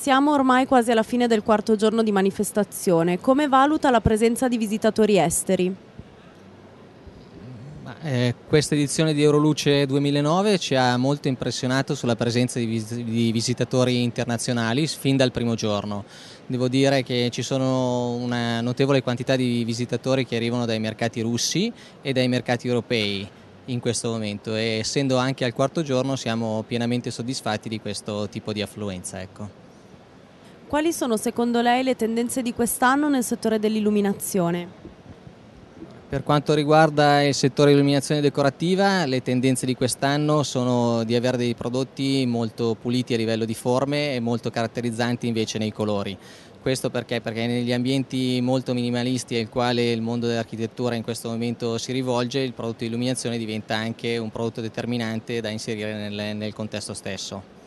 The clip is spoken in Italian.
Siamo ormai quasi alla fine del quarto giorno di manifestazione. Come valuta la presenza di visitatori esteri? Eh, questa edizione di Euroluce 2009 ci ha molto impressionato sulla presenza di, vis di, visitatori internazionali fin dal primo giorno. Devo dire che ci sono una notevole quantità di visitatori che arrivano dai mercati russi e dai mercati europei in questo momento e essendo anche al quarto giorno siamo pienamente soddisfatti di questo tipo di affluenza. Ecco quali sono secondo lei le tendenze di quest'anno nel settore dell'illuminazione? Per quanto riguarda il settore illuminazione decorativa, le tendenze di quest'anno sono di avere dei prodotti molto puliti a livello di forme e molto caratterizzanti invece nei colori. Questo perché? Perché negli ambienti molto minimalisti al quale il mondo dell'architettura in questo momento si rivolge, il prodotto di illuminazione diventa anche un prodotto determinante da inserire nel, nel contesto stesso.